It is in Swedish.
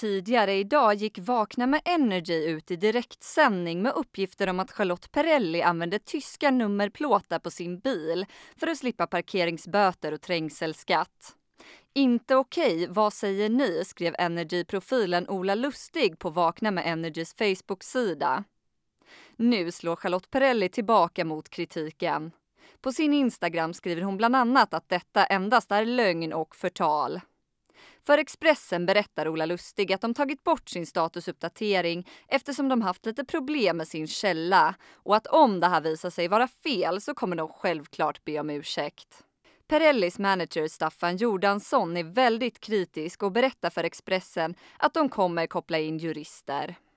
Tidigare idag gick Vakna med Energy ut i direktsändning med uppgifter om att Charlotte Perrelli använde tyska nummerplåtar på sin bil för att slippa parkeringsböter och trängselskatt. Inte okej, vad säger ni? skrev Energy-profilen Ola Lustig på Vakna med Energys Facebook-sida. Nu slår Charlotte Perrelli tillbaka mot kritiken. På sin Instagram skriver hon bland annat att detta endast är lögn och förtal. För Expressen berättar Ola Lustig att de tagit bort sin statusuppdatering eftersom de haft lite problem med sin källa och att om det här visar sig vara fel så kommer de självklart be om ursäkt. Perellis manager Staffan Jordansson är väldigt kritisk och berättar för Expressen att de kommer koppla in jurister.